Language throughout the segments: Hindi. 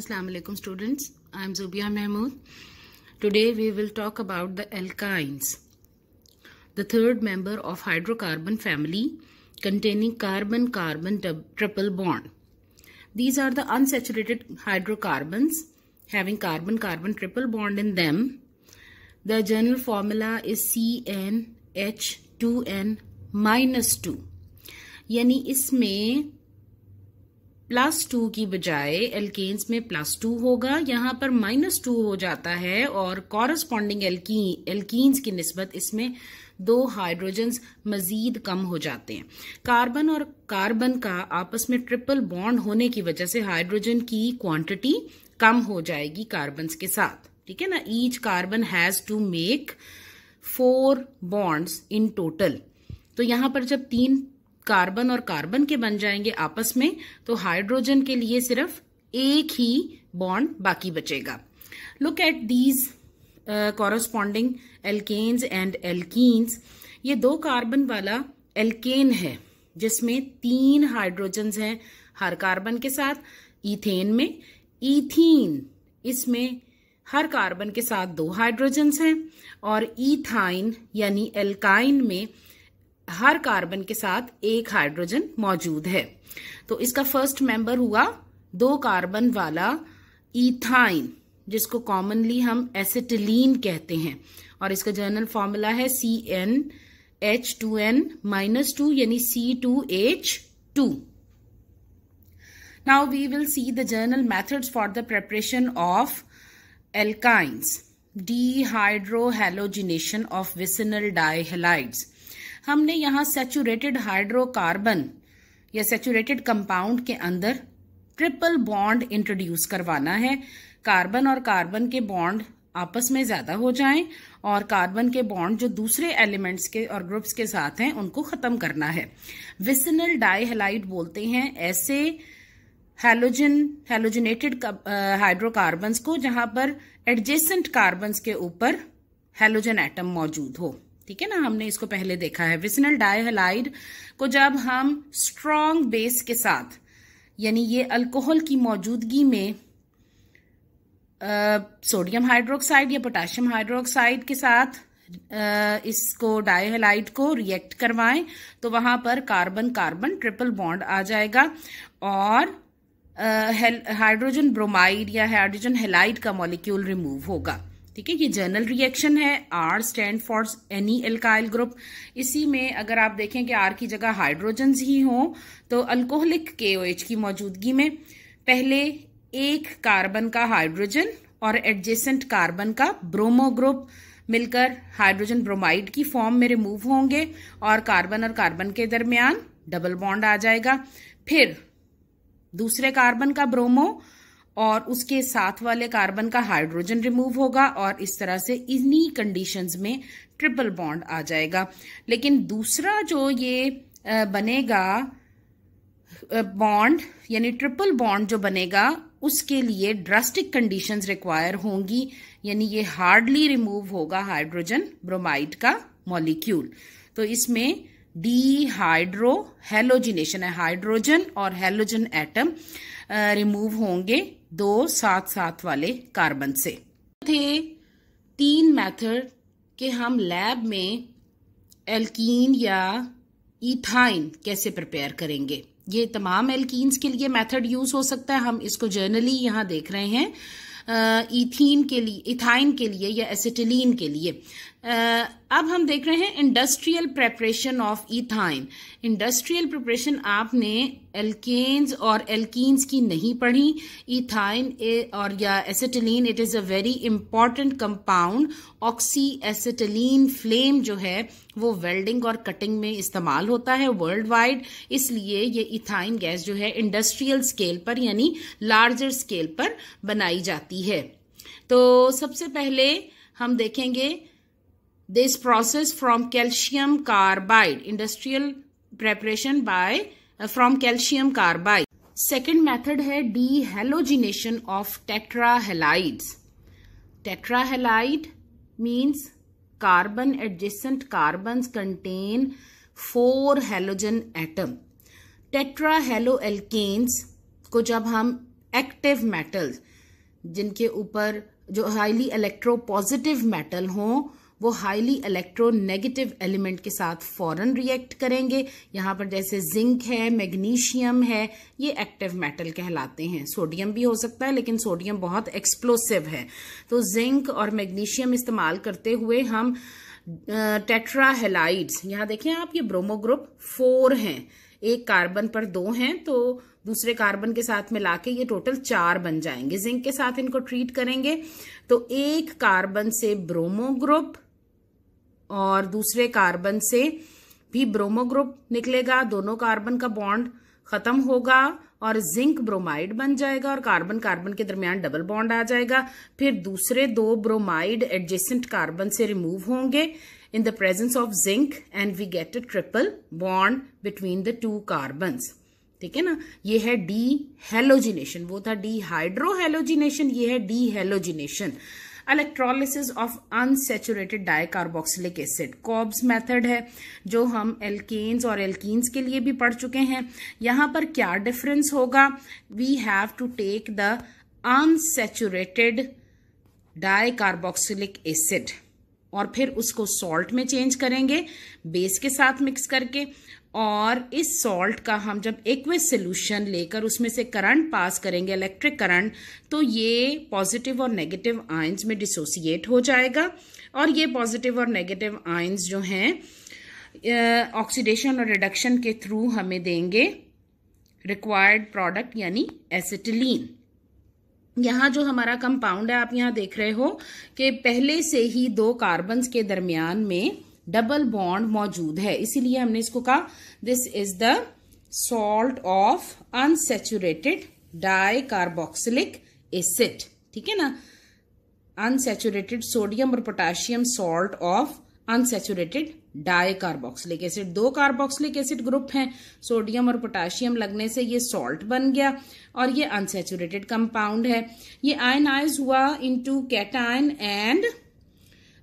Assalamu alaikum students. I am Zubia Mahmood. Today we will talk about the alkynes. The third member of hydrocarbon family containing carbon-carbon triple bond. These are the unsaturated hydrocarbons having carbon-carbon triple bond in them. The general formula is CnH2n minus 2. Yani isme plus two की बजाय एल्केन्स में प्लस टू होगा यहां पर माइनस टू हो जाता है और कॉरस्पॉन्डिंग एल्की एल्कीन्स की नस्बत इसमें दो हाइड्रोजन्स मजीद कम हो जाते हैं कार्बन और कार्बन का आपस में ट्रिपल बॉन्ड होने की वजह से हाइड्रोजन की क्वांटिटी कम हो जाएगी कार्बन के साथ ठीक है ना each carbon has to make four bonds in total तो यहां पर जब तीन कार्बन और कार्बन के बन जाएंगे आपस में तो हाइड्रोजन के लिए सिर्फ एक ही बॉन्ड बाकी बचेगा look at these corresponding alkanes and alkenes ये दो कार्बन वाला एल्केन है जिसमें तीन हाइड्रोजन्स हैं हर कार्बन के साथ इथेन में इथीन इसमें हर कार्बन के साथ दो हाइड्रोजन्स हैं और इथाइन यानी एल्काइन में हर कार्बन के साथ एक हाइड्रोजन मौजूद है तो इसका फर्स्ट मेंबर हुआ दो कार्बन वाला इथाइन जिसको कॉमनली हम एसिटिलीन कहते हैं और इसका जर्नल फॉर्मूला है C N H two N minus two यानी C two H two now we will see the general methods for the preparation of alkynes. Dehydrohalogenation of vicinal dihalides हमने यहां सेचूरेटेड हाइड्रोकार्बन या सेचूरेटेड कंपाउंड के अंदर ट्रिपल बॉन्ड इंट्रोड्यूस करवाना है कार्बन और कार्बन के बॉन्ड आपस में ज्यादा हो जाएं और कार्बन के बॉन्ड जो दूसरे एलिमेंट्स के और ग्रुप्स के साथ हैं उनको खत्म करना है विसिनल डाईहेलाइट बोलते हैं ऐसे हेलोजन हेलोजनेटेड हाइड्रोकार्बन्स को जहां पर एडजेसेंट कार्बन्स के ऊपर हेलोजन एटम मौजूद हो ठीक है ना हमने इसको पहले देखा है विसनल डायहलाइड को जब हम स्ट्रॉन्ग बेस के साथ यानी ये अल्कोहल की मौजूदगी में सोडियम हाइड्रोक्साइड या पोटेशियम हाइड्रोक्साइड के साथ इसको डायहलाइड को रिएक्ट करवाएं तो वहां पर कार्बन कार्बन ट्रिपल बॉन्ड आ जाएगा और हाइड्रोजन ब्रोमाइड या हाइड्रोजन हेलाइड का मॉलिक्यूल रिमूव होगा ठीक है ये जर्नल रिएक्शन है R stand for any alkyl group इसी में अगर आप देखें कि आर की जगह हाइड्रोजन ही हो तो अल्कोहलिक के की मौजूदगी में पहले एक कार्बन का हाइड्रोजन और एडजेसेंट कार्बन का ब्रोमो ग्रुप मिलकर हाइड्रोजन ब्रोमाइड की फॉर्म में रिमूव होंगे और कार्बन और कार्बन के दरमियान डबल बॉन्ड आ जाएगा फिर दूसरे कार्बन का ब्रोमो और उसके साथ वाले कार्बन का हाइड्रोजन रिमूव होगा और इस तरह से इन्हीं कंडीशंस में ट्रिपल बॉन्ड आ जाएगा लेकिन दूसरा जो ये बनेगा बॉन्ड यानी ट्रिपल बॉन्ड जो बनेगा उसके लिए ड्रास्टिक कंडीशंस रिक्वायर होंगी यानी ये हार्डली रिमूव होगा हाइड्रोजन ब्रोमाइड का मॉलिक्यूल तो इसमें डी हाइड्रो हेलोजिनेशन है हाइड्रोजन और हेलोजन एटम रिमूव होंगे दो सात साथ वाले कार्बन से थे तीन मेथड के हम लैब में एल्कीन या इथाइन कैसे प्रिपेयर करेंगे ये तमाम एल्कीन्स के लिए मेथड यूज हो सकता है हम इसको जर्नली यहाँ देख रहे हैं इथीन के लिए इथाइन के लिए या एसिटिलीन के लिए अब हम देख रहे हैं industrial preparation of ethyne industrial preparation आपने एल्केन्स और एल्कीन्स की नहीं पढ़ी इथाइन और या acetylene it is a very important compound oxyacetylene flame जो है वो वेल्डिंग और कटिंग में इस्तेमाल होता है वर्ल्ड वाइड इसलिए ये इथाइन गैस जो है इंडस्ट्रियल स्केल पर यानी लार्जर स्केल पर बनाई जाती है तो सबसे पहले हम देखेंगे this process from calcium carbide industrial preparation by uh, from calcium carbide second method hai dehalogenation of tetrahalides tetrahalide means carbon adjacent carbons contain four halogen atom tetrahaloalkanes को जब हम एक्टिव मेटल्स जिनके ऊपर जो हाईली इलेक्ट्रोपॉजिटिव मेटल हों वो हाईली इलेक्ट्रोनेगेटिव एलिमेंट के साथ फॉरन रिएक्ट करेंगे यहाँ पर जैसे जिंक है मैग्नीशियम है ये एक्टिव मेटल कहलाते हैं सोडियम भी हो सकता है लेकिन सोडियम बहुत एक्सप्लोसिव है तो जिंक और मैग्नीशियम इस्तेमाल करते हुए हम टेट्राहेलाइड्स यहाँ देखें आप ये ब्रोमो ग्रुप फोर हैं एक कार्बन पर दो हैं तो दूसरे कार्बन के साथ मिला के ये टोटल चार बन जाएंगे जिंक के साथ इनको ट्रीट करेंगे तो एक कार्बन से ब्रोमो ग्रुप और दूसरे कार्बन से भी ब्रोमो ग्रुप निकलेगा दोनों कार्बन का बॉन्ड खत्म होगा और जिंक ब्रोमाइड बन जाएगा और कार्बन कार्बन के दरमियान डबल बॉन्ड आ जाएगा फिर दूसरे दो ब्रोमाइड एडजेसेंट कार्बन से रिमूव होंगे in the presence of zinc and we get a triple bond between the two carbon ठीक है ना ये है डी हेलोजिनेशन वो था डी हाइड्रोहेलोजिनेशन ये है dehalogenation electrolysis of unsaturated dicarboxylic acid Kolbe's method है जो हम एल्केन्स और एल्कीन्स के लिए भी पढ़ चुके हैं यहाँ पर क्या डिफरेंस होगा we have to take the unsaturated dicarboxylic acid और फिर उसको सॉल्ट में चेंज करेंगे बेस के साथ मिक्स करके और इस सॉल्ट का हम जब एक्वेस सोल्यूशन लेकर उसमें से करंट पास करेंगे इलेक्ट्रिक करंट तो ये पॉजिटिव और नेगेटिव आयंस में डिसोसिएट हो जाएगा और ये पॉजिटिव और नेगेटिव आयंस जो हैं ऑक्सीडेशन और रिडक्शन के थ्रू हमें देंगे रिक्वायर्ड प्रोडक्ट यानी एसिटिलीन यहाँ जो हमारा कंपाउंड है आप यहाँ देख रहे हो कि पहले से ही दो कार्बन्स के दरमियान में डबल बॉन्ड मौजूद है इसीलिए हमने इसको कहा this is the salt of unsaturated dicarboxylic acid ठीक है ना अनसेचुरेटेड सोडियम और potassium salt of unsaturated dicarboxylic acid दो कार्बोक्सिलिक एसिड ग्रुप हैं सोडियम और पोटेशियम लगने से ये सॉल्ट बन गया और ये अनसेचुरेटेड कंपाउंड है ये आयनाइज हुआ इनटू कैटाइन एंड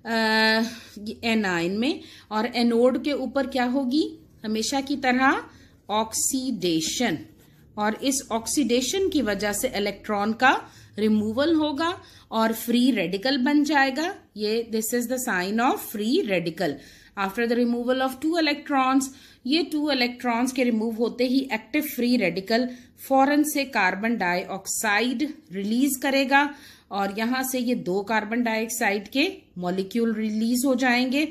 एनाइन में और एनोड के ऊपर क्या होगी हमेशा की तरह ऑक्सीडेशन और इस ऑक्सीडेशन की वजह से इलेक्ट्रॉन का रिमूवल होगा और फ्री रेडिकल बन जाएगा ये this is the sign of free radical after the removal of two electrons ये टू इलेक्ट्रॉन्स के रिमूव होते ही एक्टिव फ्री रेडिकल फॉरन से कार्बन डाइऑक्साइड रिलीज करेगा और यहां से ये दो कार्बन डाइऑक्साइड के मॉलिक्यूल रिलीज हो जाएंगे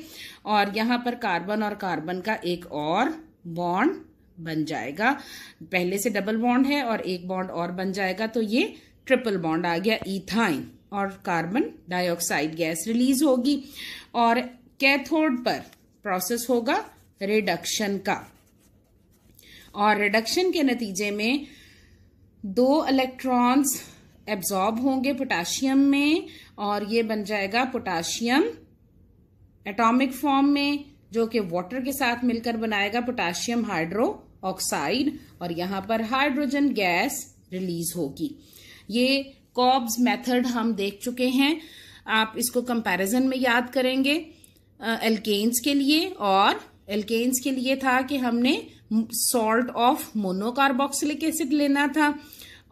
और यहाँ पर कार्बन और कार्बन का एक और बॉन्ड बन जाएगा पहले से डबल बॉन्ड है और एक बॉन्ड और बन जाएगा तो ये ट्रिपल बॉन्ड आ गया इथाइन और कार्बन डाइऑक्साइड गैस रिलीज होगी और कैथोड पर प्रोसेस होगा रिडक्शन का और रिडक्शन के नतीजे में दो इलेक्ट्रॉन्स एब्जॉर्ब होंगे पोटाशियम में और ये बन जाएगा पोटाशियम एटॉमिक फॉर्म में जो कि वाटर के साथ मिलकर बनाएगा पोटाशियम हाइड्रो ऑक्साइड और यहाँ पर हाइड्रोजन गैस रिलीज होगी ये कॉब्स मेथड हम देख चुके हैं आप इसको कंपैरिजन में याद करेंगे एल्केन्स के लिए और एल्केन्स के लिए था कि हमने सॉल्ट ऑफ मोनोकार्बोक्सिलिक एसिड लेना था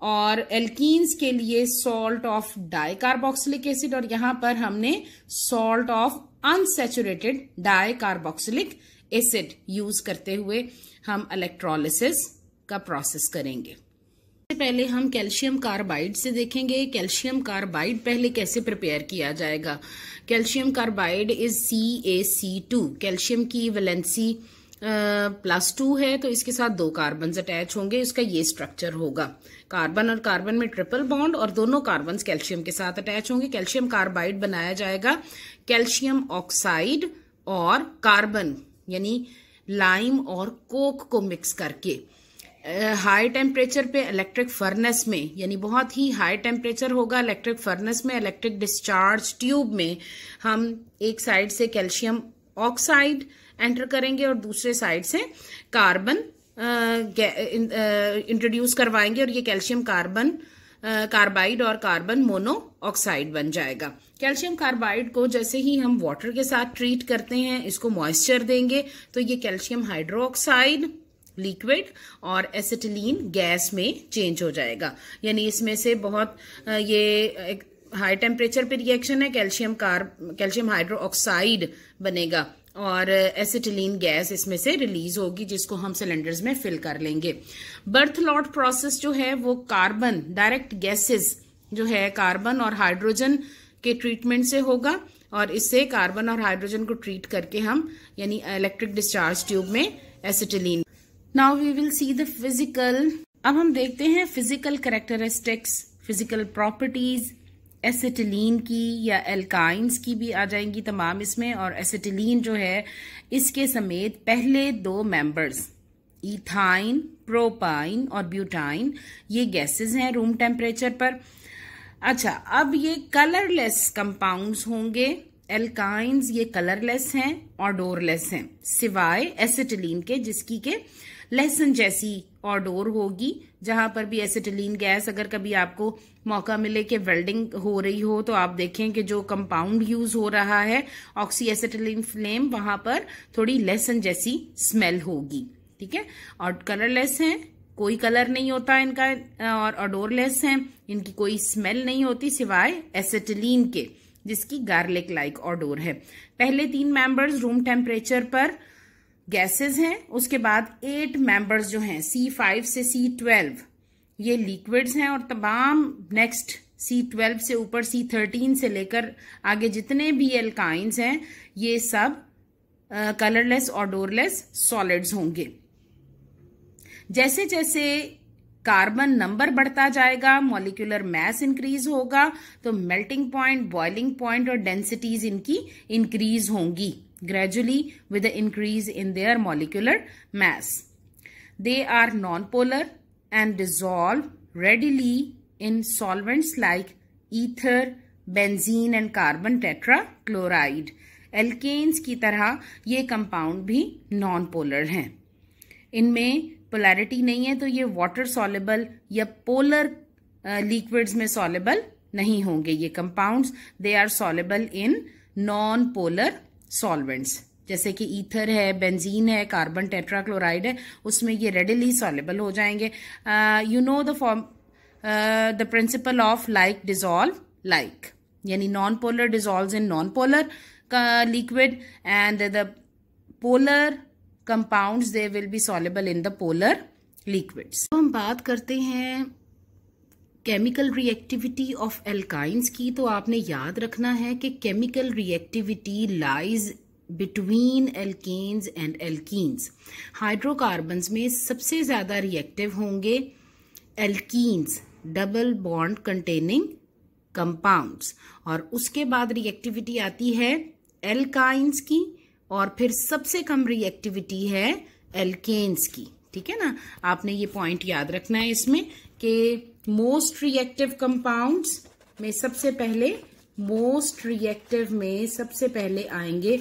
और एल्किस के लिए सॉल्ट ऑफ डाइकार्बोक्सिलिक एसिड और यहां पर हमने salt of unsaturated dicarboxylic acid use करते हुए हम इलेक्ट्रोलिसिस का प्रोसेस करेंगे सबसे पहले हम कैल्शियम कार्बाइड से देखेंगे कैल्शियम कार्बाइड पहले कैसे प्रिपेयर किया जाएगा calcium carbide is C A C two calcium की वेलेंसी प्लस टू है तो इसके साथ दो कार्बन अटैच होंगे इसका ये स्ट्रक्चर होगा कार्बन और कार्बन में ट्रिपल बॉन्ड और दोनों कार्बन कैल्शियम के साथ अटैच होंगे कैल्शियम कार्बाइड बनाया जाएगा कैल्शियम ऑक्साइड और कार्बन यानी लाइम और कोक को मिक्स करके हाई टेम्परेचर पे इलेक्ट्रिक फर्नेस में यानी बहुत ही हाई टेम्परेचर होगा इलेक्ट्रिक फर्नेस में इलेक्ट्रिक डिस्चार्ज ट्यूब में हम एक साइड से कैल्शियम ऑक्साइड एंटर करेंगे और दूसरे साइड से कार्बन इंट्रोड्यूस करवाएंगे और ये कैल्शियम कार्बन कार्बाइड और कार्बन मोनोऑक्साइड बन जाएगा कैल्शियम कार्बाइड को जैसे ही हम वाटर के साथ ट्रीट करते हैं इसको मॉइस्चर देंगे तो ये कैल्शियम हाइड्रोक्साइड लिक्विड और एसिटिलीन गैस में चेंज हो जाएगा यानी इसमें से बहुत ये हाई टेम्परेचर पे रिएक्शन है calcium carb calcium hydroxide बनेगा और एसिटिलीन uh, गैस इसमें से रिलीज होगी जिसको हम सिलेंडर्स में फिल कर लेंगे बर्थ लॉट प्रोसेस जो है वो कार्बन डायरेक्ट गैसेस जो है कार्बन और हाइड्रोजन के ट्रीटमेंट से होगा और इससे कार्बन और हाइड्रोजन को ट्रीट करके हम यानी इलेक्ट्रिक डिस्चार्ज ट्यूब में acetylene now we will see the physical अब हम देखते हैं physical characteristics physical properties acetylene की या एल्काइंस की भी आ जाएंगी तमाम इसमें और एसिटिलीन जो है इसके समेत पहले दो मेंबर्स इथाइन प्रोपाइन और ब्यूटाइन ये गैसेस हैं रूम टेम्परेचर पर अच्छा अब ये कलरलेस कंपाउंड्स होंगे एल्काइंस ये कलरलेस हैं और डोरलेस हैं सिवाय एसिटिलीन के जिसकी के लहसुन जैसी ऑडोर होगी जहां पर भी एसिटिलीन गैस अगर कभी आपको मौका मिले कि वेल्डिंग हो रही हो तो आप देखें कि जो कंपाउंड यूज हो रहा है ऑक्सी एसिटिलीन फ्लेम वहां पर थोड़ी लहसुन जैसी स्मेल होगी ठीक है और कलरलेस है कोई कलर नहीं होता इनका और ऑडोरलेस है इनकी कोई स्मेल नहीं होती सिवाय एसिटिलीन के जिसकी गार्लिक लाइक ऑडोर है पहले तीन मेंबर्स रूम टेम्परेचर पर गैसेस हैं उसके बाद एट मेंबर्स जो हैं सी फाइव से सी ट्वेल्व ये लिक्विड्स हैं और तमाम नेक्स्ट सी ट्वेल्व से ऊपर सी थर्टीन से लेकर आगे जितने भी एल्काइंस हैं ये सब कलरलेस और डोरलेस सॉलिड्स होंगे जैसे जैसे कार्बन नंबर बढ़ता जाएगा मॉलिक्यूलर मैस इंक्रीज होगा तो मेल्टिंग पॉइंट बॉइलिंग पॉइंट और डेंसिटीज इनकी इंक्रीज होंगी gradually with the increase in their molecular mass. They are nonpolar and dissolve readily in solvents like ether, benzene and carbon tetrachloride. alkanes ki tarah ye compound bhi nonpolar hain inme polarity nahi hai to ye water soluble ya polar uh, liquids mein soluble नहीं होंगे ये compounds they are soluble in non polar solvents जैसे कि ईथर है बेंजीन है कार्बन टेट्राक्लोराइड है उसमें ये रेडिली सॉलेबल हो जाएंगे you know the form the principle of like dissolve like यानी non polar dissolve in non polar liquid and the polar compounds they will be soluble in the polar liquids तो हम बात करते हैं केमिकल रिएक्टिविटी ऑफ एल्काइंस की तो आपने याद रखना है कि chemical reactivity lies between alkanes and alkenes hydrocarbons में सबसे ज़्यादा रिएक्टिव होंगे alkenes double bond containing compounds और उसके बाद रिएक्टिविटी आती है एल्काइंस की और फिर सबसे कम रिएक्टिविटी है एल्केन्स की ठीक है ना आपने ये पॉइंट याद रखना है इसमें कि मोस्ट रिएक्टिव कंपाउंड्स में सबसे पहले मोस्ट रिएक्टिव में सबसे पहले आएंगे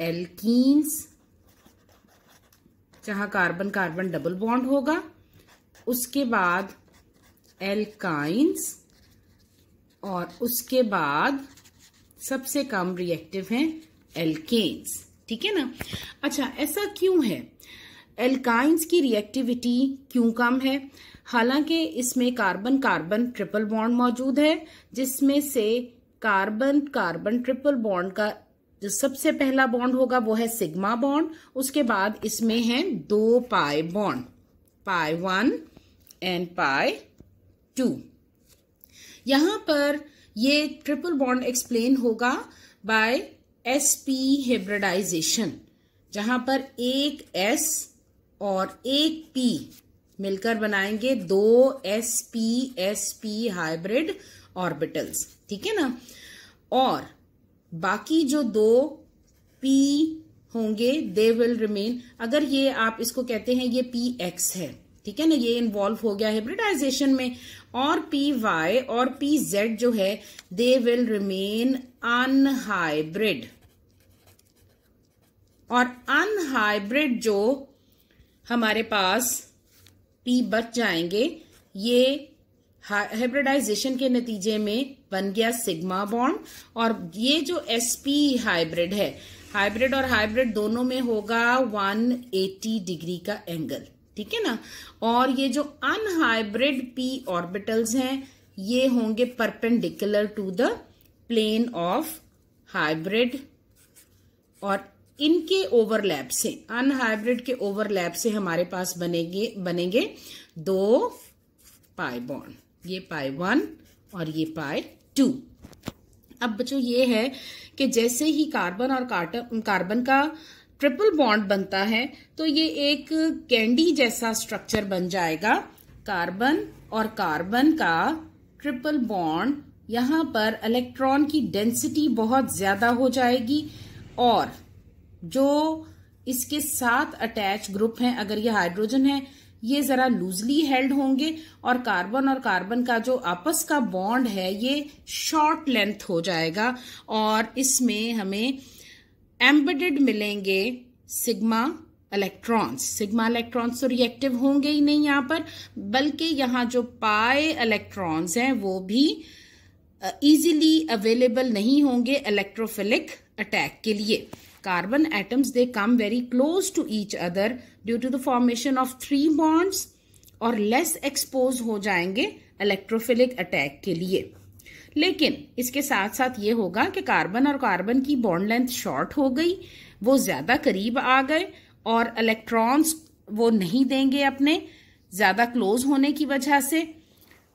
एल्कीन्स जहां कार्बन कार्बन डबल बॉन्ड होगा उसके बाद एल्काइंस और उसके बाद सबसे कम रिएक्टिव है एल्केन्स ठीक है ना अच्छा ऐसा क्यों है एल्काइंस की रिएक्टिविटी क्यों कम है हालांकि इसमें कार्बन कार्बन ट्रिपल बॉन्ड मौजूद है जिसमें से कार्बन कार्बन ट्रिपल बॉन्ड का जो सबसे पहला बॉन्ड होगा वो है सिग्मा बॉन्ड उसके बाद इसमें है दो पाए बॉन्ड पाए वन एंड पाए टू यहां पर ये ट्रिपल बॉन्ड एक्सप्लेन होगा बाय एस पी हेब्रिडाइजेशन जहां पर एक एस और एक पी मिलकर बनाएंगे दो s p s p hybrid orbitals ठीक है ना और बाकी जो दो पी होंगे दे विल रिमेन अगर ये आप इसको कहते हैं ये पी एक्स है ठीक है ना ये इन्वॉल्व हो गया हाइब्रिडाइजेशन में और पी वाई और पी जेड जो है दे विल रिमेन अनहाइब्रिड और अनहाइब्रिड जो हमारे पास पी बच जाएंगे ये हाइब्रिडाइजेशन के नतीजे में बन गया सिग्मा बॉन्ड और ये जो sp हाइब्रिड है हाइब्रिड और हाइब्रिड दोनों में होगा 180 डिग्री का एंगल ठीक है ना और ये जो अनहाइब्रिड p ऑर्बिटल्स हैं ये होंगे perpendicular to the plane of hybrid और इनके ओवरलैप से अनहाइब्रिड के ओवरलैप से हमारे पास बनेंगे बनेंगे दो पाई बॉन्ड ये पाई वन और ये पाई टू अब बच्चों ये है कि जैसे ही कार्बन और कार्बन का ट्रिपल बॉन्ड बनता है तो ये एक कैंडी जैसा स्ट्रक्चर बन जाएगा कार्बन और कार्बन का ट्रिपल बॉन्ड यहां पर इलेक्ट्रॉन की डेंसिटी बहुत ज्यादा हो जाएगी और जो इसके साथ अटैच ग्रुप हैं अगर ये हाइड्रोजन है ये जरा लूजली हेल्ड होंगे और कार्बन और कार्बन का जो आपस का बॉन्ड है ये शॉर्ट लेंथ हो जाएगा और इसमें हमें एम्बेडेड मिलेंगे सिग्मा इलेक्ट्रॉन्स सिग्मा इलेक्ट्रॉन्स तो रिएक्टिव होंगे ही नहीं यहाँ पर बल्कि यहाँ जो पाए इलेक्ट्रॉन्स हैं वो भी इजीली uh, अवेलेबल नहीं होंगे इलेक्ट्रोफिलिक अटैक के लिए carbon atoms, they come very close to each other due to the formation of three bonds और लेस एक्सपोज हो जाएंगे इलेक्ट्रोफिलिक अटैक के लिए लेकिन इसके साथ साथ ये होगा कि कार्बन और कार्बन की बॉन्ड लेंथ शॉर्ट हो गई वो ज्यादा करीब आ गए और इलेक्ट्रॉन्स वो नहीं देंगे अपने ज्यादा क्लोज होने की वजह से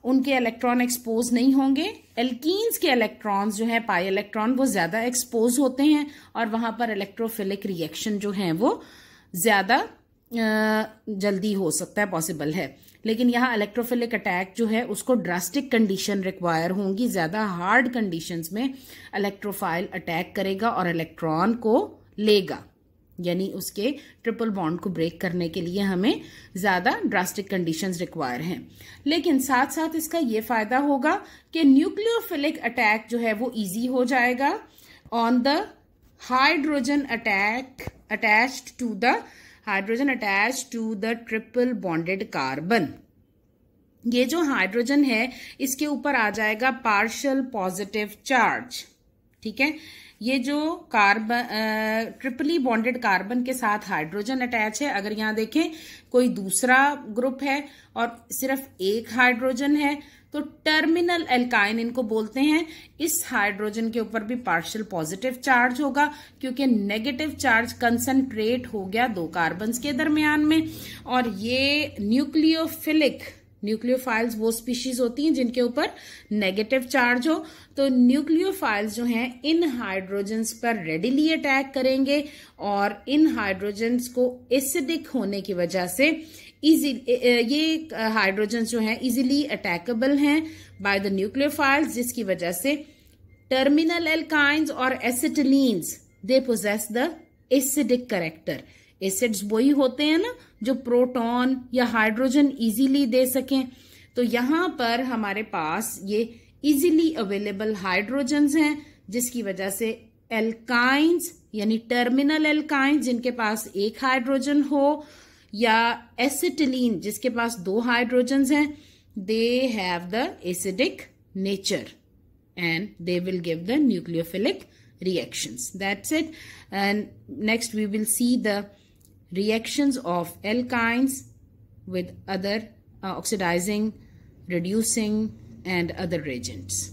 उनके इलेक्ट्रॉन एक्सपोज नहीं होंगे एल्कीन्स के इलेक्ट्रॉन्स जो है पाई इलेक्ट्रॉन वो ज्यादा एक्सपोज होते हैं और वहां पर इलेक्ट्रोफिलिक रिएक्शन जो है वो ज्यादा जल्दी हो सकता है पॉसिबल है लेकिन यहाँ इलेक्ट्रोफिलिक अटैक जो है उसको ड्रास्टिक कंडीशन रिक्वायर होंगी ज्यादा हार्ड कंडीशंस में इलेक्ट्रोफाइल अटैक करेगा और इलेक्ट्रॉन को लेगा यानी उसके ट्रिपल बॉन्ड को ब्रेक करने के लिए हमें ज़्यादा ड्रास्टिक कंडीशंस रिक्वायर हैं लेकिन साथ साथ इसका ये फ़ायदा होगा कि न्यूक्लियोफिलिक अटैक जो है वो इजी हो जाएगा on the hydrogen attack attached to the hydrogen attach to the triple bonded carbon ये जो हाइड्रोजन है इसके ऊपर आ जाएगा पार्शल पॉजिटिव चार्ज ठीक है ये जो कार्बन ट्रिपली बॉन्डेड कार्बन के साथ हाइड्रोजन अटैच है अगर यहाँ देखें कोई दूसरा ग्रुप है और सिर्फ एक हाइड्रोजन है तो टर्मिनल एल्काइन इनको बोलते हैं इस हाइड्रोजन के ऊपर भी पार्शियल पॉजिटिव चार्ज होगा क्योंकि नेगेटिव चार्ज कंसंट्रेट हो गया दो कार्बन के दरमियान में और ये न्यूक्लियोफिलिक न्यूक्लियोफाइल्स वो स्पीशीज होती हैं जिनके ऊपर नेगेटिव चार्ज हो तो न्यूक्लियोफाइल्स जो हैं इन हाइड्रोजन्स पर रेडिली अटैक करेंगे और इन हाइड्रोजन्स को एसिडिक होने की वजह से इजी ये हाइड्रोजन्स जो हैं इजीली अटैकेबल हैं बाय द न्यूक्लियोफाइल्स जिसकी वजह से टर्मिनल एल्काइंस और acetylenes they possess the acidic character acids वही होते हैं ना जो प्रोटॉन या हाइड्रोजन इजीली दे सकें तो यहां पर हमारे पास ये इजीली अवेलेबल हाइड्रोजन्स हैं जिसकी वजह से एल्काइंस यानी टर्मिनल एल्काइंस जिनके पास एक हाइड्रोजन हो या एसिटिलीन जिसके पास दो हाइड्रोजन्स हैं they have the acidic nature and they will give the nucleophilic reactions that's it and next we will see the reactions of alkynes with other uh, oxidizing, reducing and other reagents.